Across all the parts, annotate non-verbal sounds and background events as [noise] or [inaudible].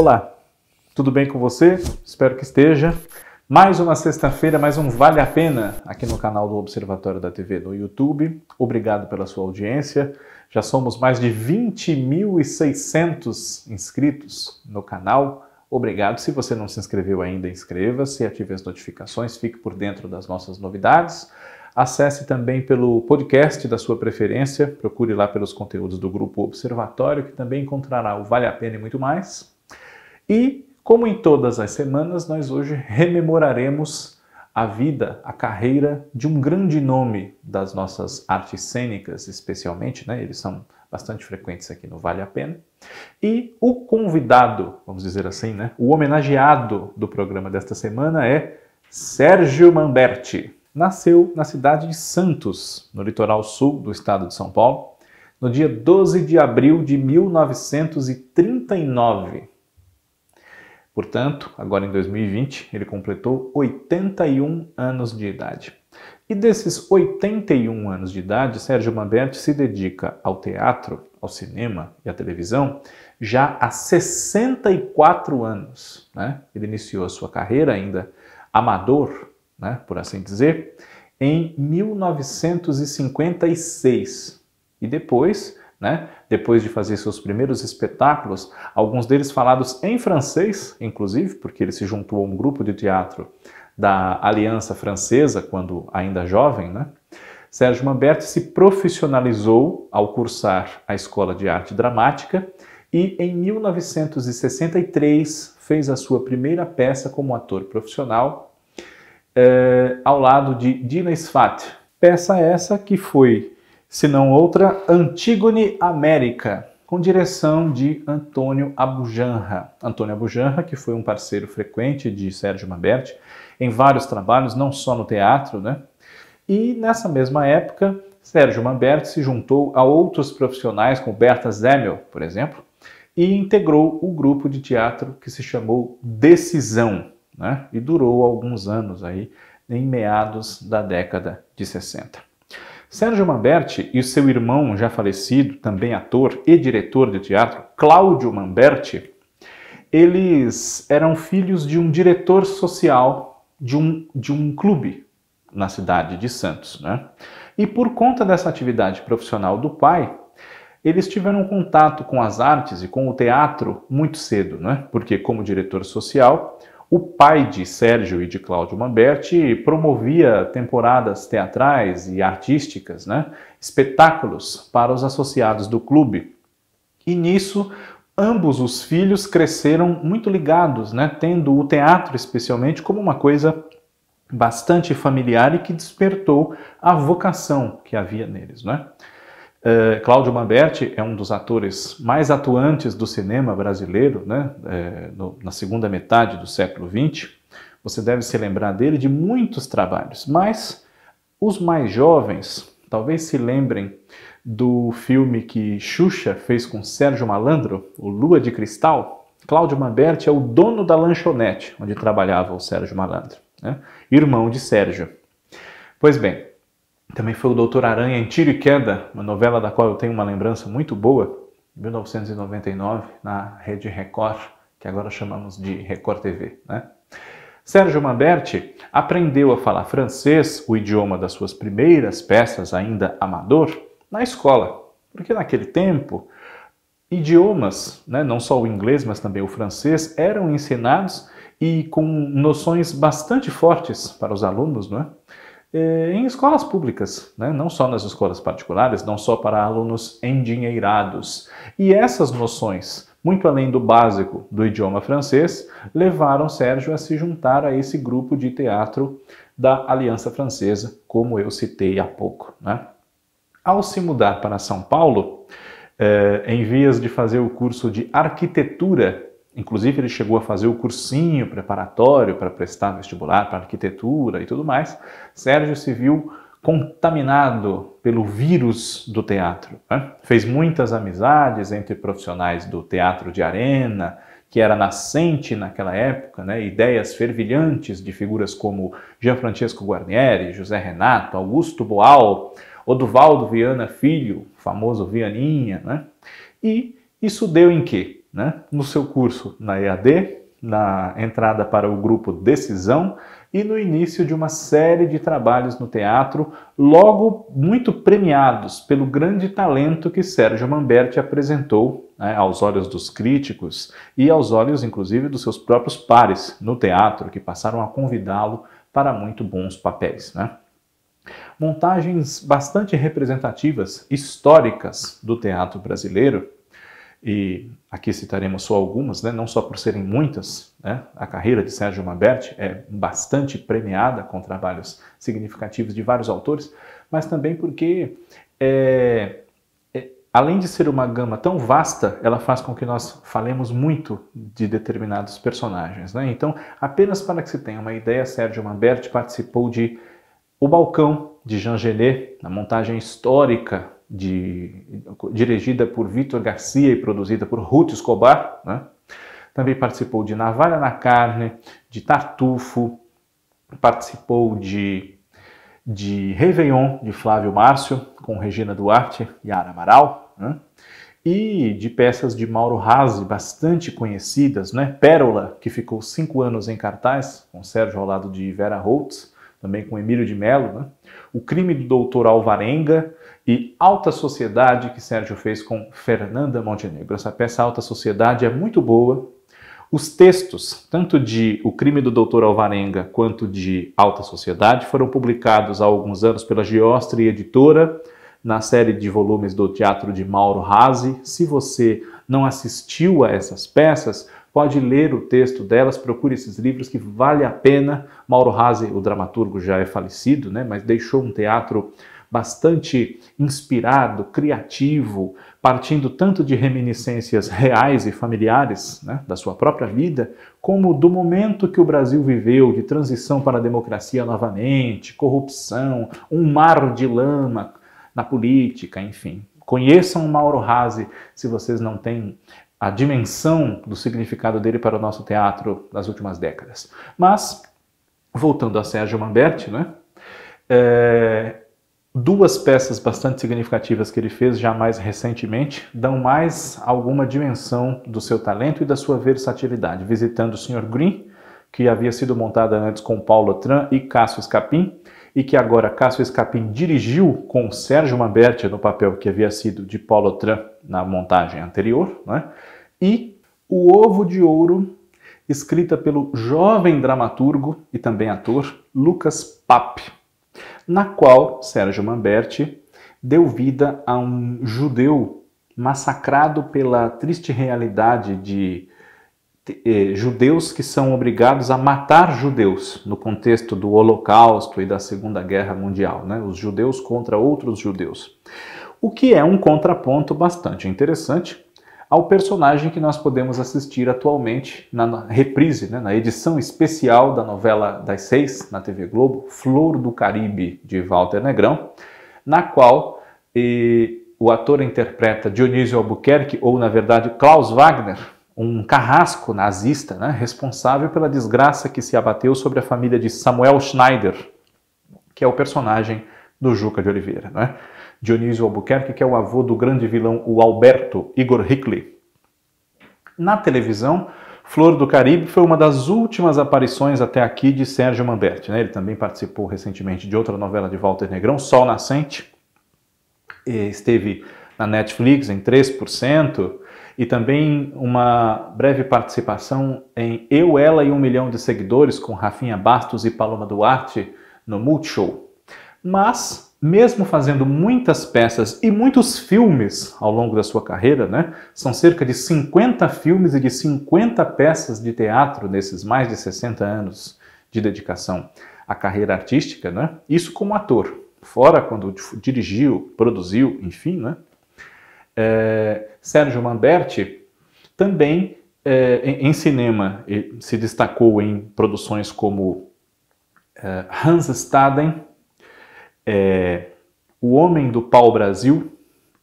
Olá, tudo bem com você? Espero que esteja. Mais uma sexta-feira, mais um Vale a Pena aqui no canal do Observatório da TV no YouTube. Obrigado pela sua audiência. Já somos mais de 20.600 inscritos no canal. Obrigado. Se você não se inscreveu ainda, inscreva-se, ative as notificações, fique por dentro das nossas novidades. Acesse também pelo podcast da sua preferência, procure lá pelos conteúdos do Grupo Observatório, que também encontrará o Vale a Pena e muito mais. E, como em todas as semanas, nós hoje rememoraremos a vida, a carreira de um grande nome das nossas artes cênicas, especialmente, né? Eles são bastante frequentes aqui no Vale a Pena. E o convidado, vamos dizer assim, né? O homenageado do programa desta semana é Sérgio Manberti. Nasceu na cidade de Santos, no litoral sul do estado de São Paulo, no dia 12 de abril de 1939. Portanto, agora em 2020, ele completou 81 anos de idade. E desses 81 anos de idade, Sérgio Mamberti se dedica ao teatro, ao cinema e à televisão já há 64 anos. Né? Ele iniciou a sua carreira ainda amador, né? por assim dizer, em 1956. E depois né? Depois de fazer seus primeiros espetáculos, alguns deles falados em francês, inclusive, porque ele se juntou a um grupo de teatro da Aliança Francesa quando ainda jovem, né? Sérgio Manberti se profissionalizou ao cursar a Escola de Arte Dramática e em 1963 fez a sua primeira peça como ator profissional eh, ao lado de Dina Sfat. Peça essa que foi se não outra, Antígone América, com direção de Antônio Abujanra. Antônio Abujanra, que foi um parceiro frequente de Sérgio Mamberti em vários trabalhos, não só no teatro, né? E nessa mesma época, Sérgio Mamberti se juntou a outros profissionais, como Berta Zemel, por exemplo, e integrou o grupo de teatro que se chamou Decisão, né? E durou alguns anos aí, em meados da década de 60. Sérgio Mamberti e seu irmão já falecido, também ator e diretor de teatro, Cláudio Mamberti, eles eram filhos de um diretor social de um, de um clube na cidade de Santos. Né? E por conta dessa atividade profissional do pai, eles tiveram contato com as artes e com o teatro muito cedo, né? porque, como diretor social, o pai de Sérgio e de Cláudio Mamberti promovia temporadas teatrais e artísticas, né? espetáculos para os associados do clube. E nisso, ambos os filhos cresceram muito ligados, né? tendo o teatro especialmente como uma coisa bastante familiar e que despertou a vocação que havia neles. Né? Eh, Cláudio Mamberti é um dos atores mais atuantes do cinema brasileiro, né? É, no, na segunda metade do século XX. Você deve se lembrar dele de muitos trabalhos, mas os mais jovens talvez se lembrem do filme que Xuxa fez com Sérgio Malandro, O Lua de Cristal. Cláudio Mamberti é o dono da lanchonete onde trabalhava o Sérgio Malandro, né? irmão de Sérgio. Pois bem, também foi o Doutor Aranha em Tiro e Queda, uma novela da qual eu tenho uma lembrança muito boa, 1999, na Rede Record, que agora chamamos de Record TV. Né? Sérgio Manberti aprendeu a falar francês, o idioma das suas primeiras peças, ainda amador, na escola, porque naquele tempo idiomas, né, não só o inglês, mas também o francês, eram ensinados e com noções bastante fortes para os alunos, não é? Eh, em escolas públicas, né? não só nas escolas particulares, não só para alunos endinheirados. E essas noções, muito além do básico do idioma francês, levaram Sérgio a se juntar a esse grupo de teatro da Aliança Francesa, como eu citei há pouco. Né? Ao se mudar para São Paulo, eh, em vias de fazer o curso de arquitetura Inclusive, ele chegou a fazer o cursinho preparatório para prestar vestibular para arquitetura e tudo mais. Sérgio se viu contaminado pelo vírus do teatro. Né? Fez muitas amizades entre profissionais do teatro de arena, que era nascente naquela época, né? ideias fervilhantes de figuras como Gianfrancesco Guarnieri, José Renato, Augusto Boal, Oduvaldo Viana Filho, famoso Vianinha. Né? E isso deu em quê? né? no seu curso na EAD, na entrada para o grupo Decisão e no início de uma série de trabalhos no teatro, logo muito premiados pelo grande talento que Sérgio Manberti apresentou né, aos olhos dos críticos e aos olhos, inclusive, dos seus próprios pares no teatro, que passaram a convidá-lo para muito bons papéis. Né? Montagens bastante representativas, históricas do teatro brasileiro, e aqui citaremos só algumas, né? não só por serem muitas, né? a carreira de Sérgio Mambert é bastante premiada com trabalhos significativos de vários autores, mas também porque, é, é, além de ser uma gama tão vasta, ela faz com que nós falemos muito de determinados personagens. Né? Então, apenas para que se tenha uma ideia, Sérgio Mambert participou de O Balcão, de Jean Genet, na montagem histórica de, dirigida por Vitor Garcia e produzida por Ruth Escobar. Né? Também participou de Navalha na Carne, de Tartufo, participou de, de Réveillon, de Flávio Márcio, com Regina Duarte e Ara Amaral, né? e de peças de Mauro Razzi, bastante conhecidas, né? Pérola, que ficou cinco anos em cartaz, com Sérgio ao lado de Vera Holtz, também com Emílio de Mello, né? O crime do doutor Alvarenga e Alta Sociedade, que Sérgio fez com Fernanda Montenegro. Essa peça Alta Sociedade é muito boa. Os textos, tanto de O Crime do Doutor Alvarenga quanto de Alta Sociedade, foram publicados há alguns anos pela Giostre Editora, na série de volumes do Teatro de Mauro Razzi. Se você não assistiu a essas peças, Pode ler o texto delas, procure esses livros que vale a pena. Mauro Hase, o dramaturgo, já é falecido, né? mas deixou um teatro bastante inspirado, criativo, partindo tanto de reminiscências reais e familiares né, da sua própria vida, como do momento que o Brasil viveu de transição para a democracia novamente, corrupção, um mar de lama na política, enfim. Conheçam o Mauro Hase se vocês não têm a dimensão do significado dele para o nosso teatro nas últimas décadas. Mas, voltando a Sérgio Manberti, né? É, duas peças bastante significativas que ele fez já mais recentemente dão mais alguma dimensão do seu talento e da sua versatilidade, visitando o Sr. Green, que havia sido montada antes com Paulo Tran e Cássio Escapim e que agora Cássio Escapim dirigiu com Sérgio Mamberti no papel que havia sido de Paulo Tran na montagem anterior, né? e O Ovo de Ouro, escrita pelo jovem dramaturgo e também ator Lucas Papp, na qual Sérgio Mamberti deu vida a um judeu massacrado pela triste realidade de eh, judeus que são obrigados a matar judeus no contexto do Holocausto e da Segunda Guerra Mundial, né? os judeus contra outros judeus. O que é um contraponto bastante interessante ao personagem que nós podemos assistir atualmente na reprise, né? na edição especial da novela das seis na TV Globo, Flor do Caribe, de Walter Negrão, na qual e, eh, o ator interpreta Dionísio Albuquerque, ou na verdade Klaus Wagner, um carrasco nazista, né, responsável pela desgraça que se abateu sobre a família de Samuel Schneider, que é o personagem do Juca de Oliveira. Né? Dionísio Albuquerque, que é o avô do grande vilão, o Alberto Igor Hickley. Na televisão, Flor do Caribe foi uma das últimas aparições até aqui de Sérgio Manberti. Né? Ele também participou recentemente de outra novela de Walter Negrão, Sol Nascente. Esteve na Netflix em 3%, e também uma breve participação em Eu, Ela e um Milhão de Seguidores com Rafinha Bastos e Paloma Duarte no Multishow. Mas, mesmo fazendo muitas peças e muitos filmes ao longo da sua carreira, né? São cerca de 50 filmes e de 50 peças de teatro nesses mais de 60 anos de dedicação à carreira artística, né? Isso como ator, fora quando dirigiu, produziu, enfim, né? é, Sérgio Manberti também é, em, cinema se destacou em produções como é, Hans Staden, é, O Homem do Pau Brasil,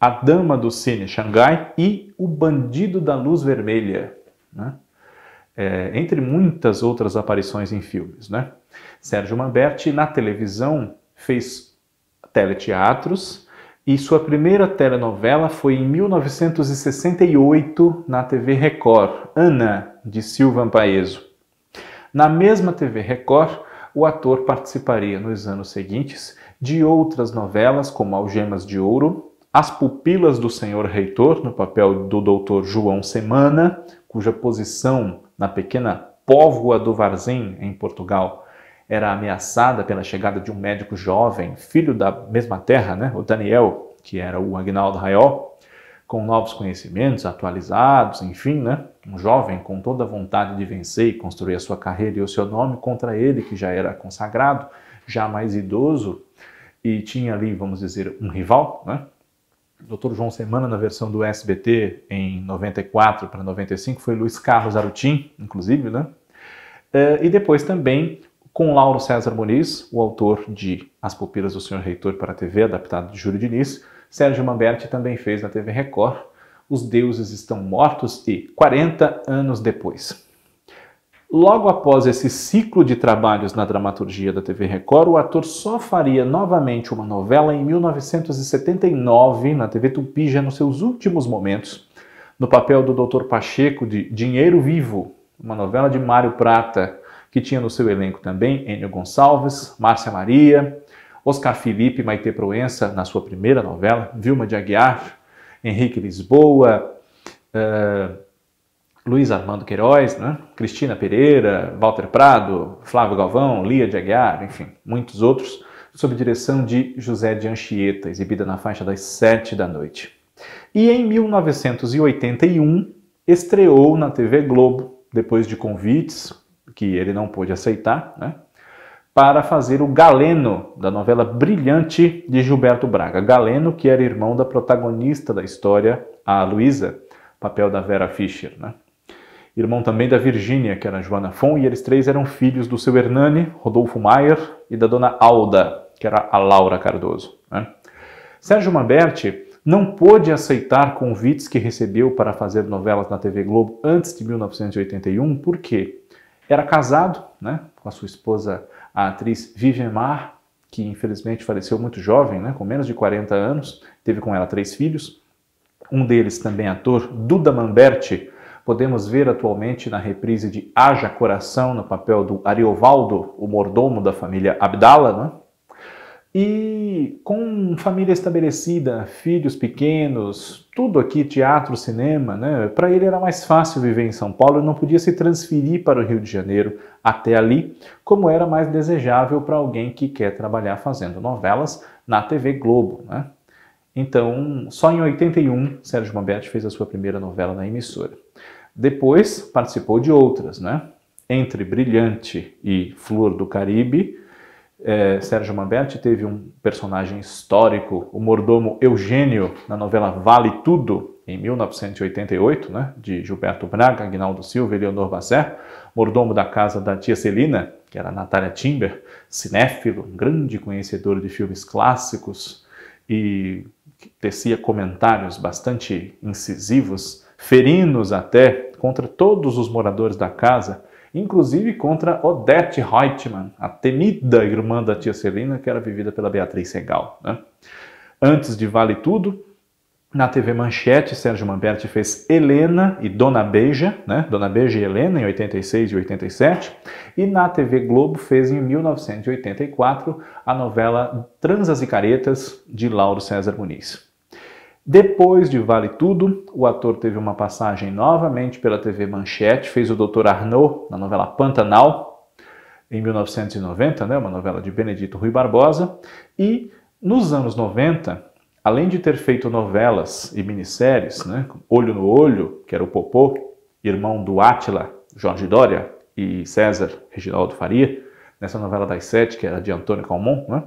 A Dama do Cine Xangai e O Bandido da Luz Vermelha, né? É, entre muitas outras aparições em filmes. Né? Sérgio Manberti, na televisão, fez teleteatros, e sua primeira telenovela foi em 1968 na TV Record, Ana, de Silvan Paeso. Na mesma TV Record, o ator participaria nos anos seguintes de outras novelas como Algemas de Ouro, As Pupilas do Senhor Reitor, no papel do Dr. João Semana, cuja posição na pequena póvoa do Varzim, em Portugal, era ameaçada pela chegada de um médico jovem, filho da mesma terra, né? o Daniel, que era o Agnaldo Raiol, com novos conhecimentos atualizados, enfim, né? um jovem com toda a vontade de vencer e construir a sua carreira e o seu nome contra ele, que já era consagrado, já mais idoso e tinha ali, vamos dizer, um rival, né? Dr. João Semana, na versão do SBT, em 94 para 95, foi Luiz Carlos Arutim, inclusive, né? Eh, e depois também com Lauro César Muniz, o autor de As Pupilas do Senhor Reitor para a TV, adaptado de Júlio Diniz. Sérgio Mamberti também fez na TV Record Os Deuses Estão Mortos e 40 Anos Depois. Logo após esse ciclo de trabalhos na dramaturgia da TV Record, o ator só faria novamente uma novela em 1979 na TV Tupi, já nos seus últimos momentos, no papel do Dr. Pacheco de Dinheiro Vivo, uma novela de Mário Prata, que tinha no seu elenco também Enio Gonçalves, Márcia Maria, Oscar Felipe, Maite Proença na sua primeira novela, Vilma de Aguiar, Henrique Lisboa, uh, Luiz Armando Queiroz, né? Cristina Pereira, Walter Prado, Flávio Galvão, Lia de Aguiar, enfim, muitos outros, sob direção de José de Anchieta, exibida na faixa das sete da noite. E em 1981 estreou na TV Globo, depois de convites que ele não pôde aceitar, né? para fazer o Galeno, da novela brilhante de Gilberto Braga. Galeno, que era irmão da protagonista da história, a Luísa, papel da Vera Fischer. Né? Irmão também da Virgínia, que era Joana Fon, e eles três eram filhos do seu Hernani, Rodolfo Maier, e da dona Alda, que era a Laura Cardoso. Né? Sérgio Mamberti não pôde aceitar convites que recebeu para fazer novelas na TV Globo antes de 1981, por quê? Era casado né, com a sua esposa, a atriz Vivian Mar, que infelizmente faleceu muito jovem, né, com menos de 40 anos, teve com ela três filhos. Um deles também ator, Duda Manberti, podemos ver atualmente na reprise de Haja Coração, no papel do Ariovaldo, o mordomo da família Abdala. Né? E com família estabelecida, filhos pequenos, tudo aqui, teatro, cinema, né? Para ele era mais fácil viver em São Paulo e não podia se transferir para o Rio de Janeiro até ali, como era mais desejável para alguém que quer trabalhar fazendo novelas na TV Globo, né? Então, só em 81, Sérgio Mabete fez a sua primeira novela na emissora. Depois, participou de outras, né? Entre Brilhante e Flor do Caribe, é, Sérgio Manberti teve um personagem histórico, o mordomo Eugênio, na novela Vale Tudo, em 1988, né, de Gilberto Braga, Aguinaldo Silva e Leonor Bassé, mordomo da casa da tia Celina, que era Natália Timber, cinéfilo, um grande conhecedor de filmes clássicos e tecia comentários bastante incisivos, ferinos até, contra todos os moradores da casa, inclusive contra Odette Reutemann, a temida irmã da tia Celina, que era vivida pela Beatriz Segal. Né? Antes de Vale Tudo, na TV Manchete, Sérgio Manberti fez Helena e Dona Beija, né? Dona Beija e Helena em 86 e 87. E na TV Globo fez em 1984 a novela Transas e Caretas de Lauro César Muniz. Depois de Vale Tudo, o ator teve uma passagem novamente pela TV Manchete, fez o Dr. Arnaud na novela Pantanal, em 1990, né, uma novela de Benedito Rui Barbosa, e nos anos 90, além de ter feito novelas e minisséries, né, Olho no Olho, que era o Popô, irmão do Átila, Jorge Dória e César Reginaldo Faria, nessa novela das sete, que era de Antônio Calmon, né,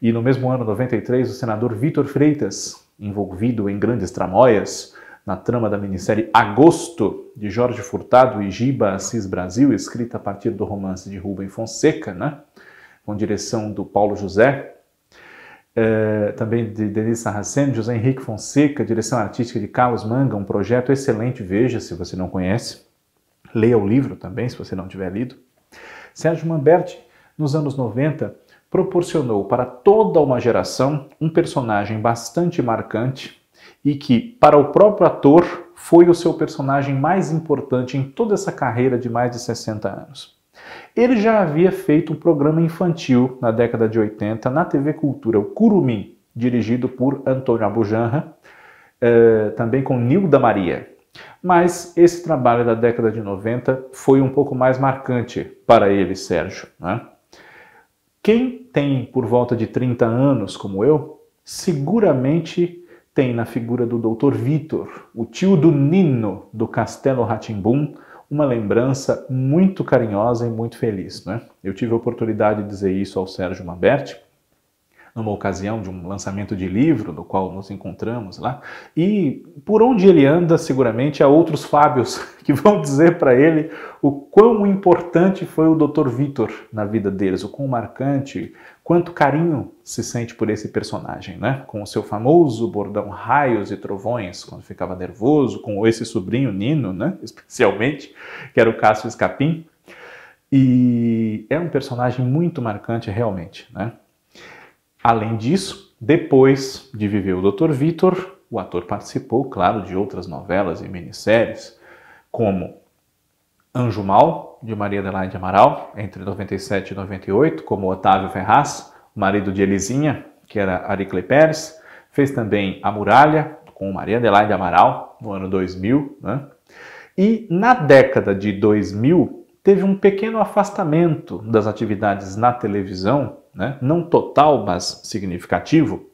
e no mesmo ano, 93, o senador Vitor Freitas envolvido em grandes tramóias na trama da minissérie Agosto, de Jorge Furtado e Giba Assis Brasil, escrita a partir do romance de Rubem Fonseca, né? com direção do Paulo José, é, também de Denise Sarraceno, José Henrique Fonseca, direção artística de Carlos Manga, um projeto excelente, veja se você não conhece. Leia o livro também, se você não tiver lido. Sérgio Manberti, nos anos 90, proporcionou para toda uma geração um personagem bastante marcante e que, para o próprio ator, foi o seu personagem mais importante em toda essa carreira de mais de 60 anos. Ele já havia feito um programa infantil na década de 80 na TV Cultura, o Curumim, dirigido por Antônio Abujanra, eh, também com Nilda Maria. Mas esse trabalho da década de 90 foi um pouco mais marcante para ele, Sérgio. Né? Quem tem por volta de 30 anos, como eu, seguramente tem na figura do Dr. Vitor, o tio do Nino do Castelo Ratimbum, uma lembrança muito carinhosa e muito feliz. Né? Eu tive a oportunidade de dizer isso ao Sérgio Mamberti, numa ocasião de um lançamento de livro, do qual nos encontramos lá. E por onde ele anda, seguramente há outros Fábios [laughs] que vão dizer para ele o quão importante foi o Dr. Vitor na vida deles, o quão marcante, quanto carinho se sente por esse personagem, né? Com o seu famoso bordão raios e trovões, quando ficava nervoso, com esse sobrinho Nino, né? [laughs] Especialmente, que era o Cássio Escapim. E é um personagem muito marcante, realmente, né? Além disso, depois de viver o Dr. Vitor, o ator participou, claro, de outras novelas e minisséries, como Anjo Mal, de Maria Adelaide Amaral, entre 97 e 98, como Otávio Ferraz, marido de Elisinha, que era Aricle Pérez. Fez também A Muralha, com Maria Adelaide Amaral, no ano 2000. Né? E na década de 2000, teve um pequeno afastamento das atividades na televisão, né? não total, mas significativo,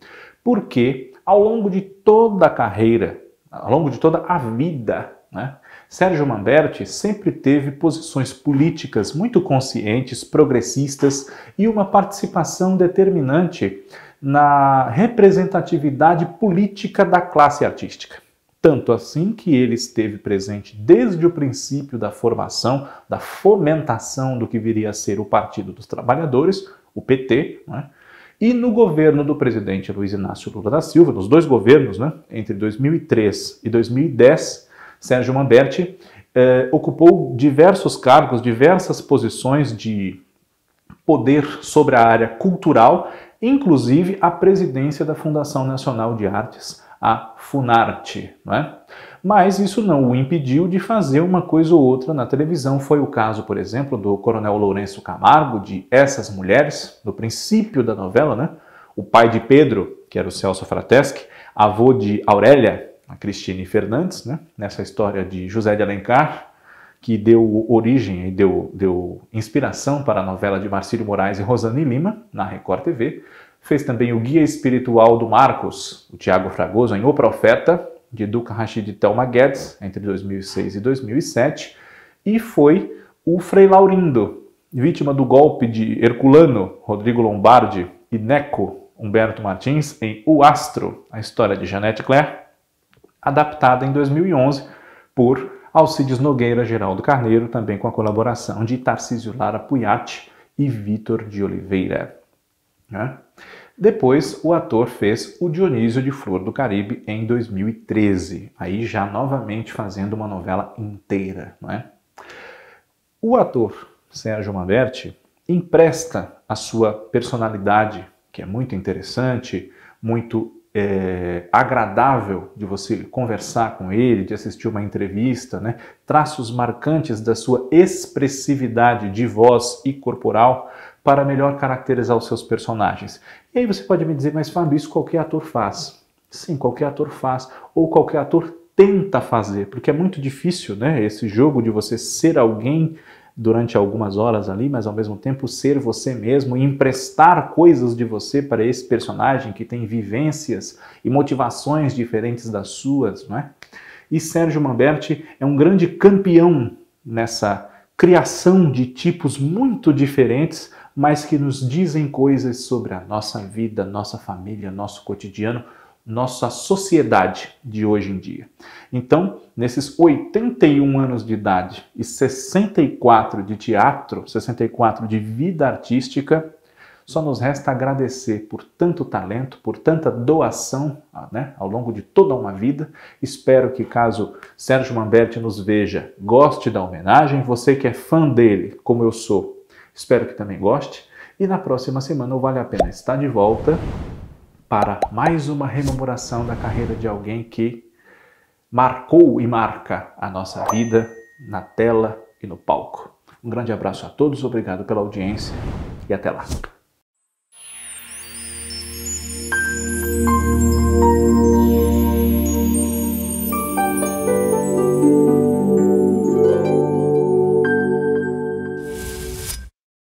porque ao longo de toda a carreira, ao longo de toda a vida, né? Sérgio Manberti sempre teve posições políticas muito conscientes, progressistas e uma participação determinante na representatividade política da classe artística. Tanto assim que ele esteve presente desde o princípio da formação, da fomentação do que viria a ser o Partido dos Trabalhadores, o PT, né? e no governo do presidente Luiz Inácio Lula da Silva, nos dois governos, né? entre 2003 e 2010, Sérgio Manberti eh, ocupou diversos cargos, diversas posições de poder sobre a área cultural, inclusive a presidência da Fundação Nacional de Artes a Funarte, não é? Mas isso não o impediu de fazer uma coisa ou outra na televisão. Foi o caso, por exemplo, do Coronel Lourenço Camargo, de Essas Mulheres, no princípio da novela, né? O pai de Pedro, que era o Celso Frateschi, avô de Aurélia, a Cristine Fernandes, né? Nessa história de José de Alencar, que deu origem e deu, deu inspiração para a novela de Marcílio Moraes e Rosane Lima, na Record TV. Fez também o Guia Espiritual do Marcos, o Tiago Fragoso, em O Profeta, de Duca Rashid Thelma Guedes, entre 2006 e 2007, e foi o Frei Laurindo, vítima do golpe de Herculano, Rodrigo Lombardi e Neco, Humberto Martins, em O Astro, a história de Jeanette Claire, adaptada em 2011 por Alcides Nogueira Geraldo Carneiro, também com a colaboração de Tarcísio Lara Puyat e Vitor de Oliveira. Né? Depois, o ator fez O Dionísio de Flor do Caribe em 2013, aí já novamente fazendo uma novela inteira. Né? O ator Sérgio Maberti empresta a sua personalidade, que é muito interessante, muito é, agradável de você conversar com ele, de assistir uma entrevista, né? traços marcantes da sua expressividade de voz e corporal para melhor caracterizar os seus personagens. E aí você pode me dizer, mas Fábio, isso qualquer ator faz. Sim, qualquer ator faz, ou qualquer ator tenta fazer, porque é muito difícil, né, esse jogo de você ser alguém durante algumas horas ali, mas ao mesmo tempo ser você mesmo e emprestar coisas de você para esse personagem que tem vivências e motivações diferentes das suas, não é? E Sérgio Manberti é um grande campeão nessa criação de tipos muito diferentes mas que nos dizem coisas sobre a nossa vida, nossa família, nosso cotidiano, nossa sociedade de hoje em dia. Então, nesses 81 anos de idade e 64 de teatro, 64 de vida artística, só nos resta agradecer por tanto talento, por tanta doação ah, né, ao longo de toda uma vida. Espero que, caso Sérgio Manberti nos veja, goste da homenagem. Você que é fã dele, como eu sou, Espero que também goste. E na próxima semana o Vale a Pena está de volta para mais uma rememoração da carreira de alguém que marcou e marca a nossa vida na tela e no palco. Um grande abraço a todos, obrigado pela audiência e até lá.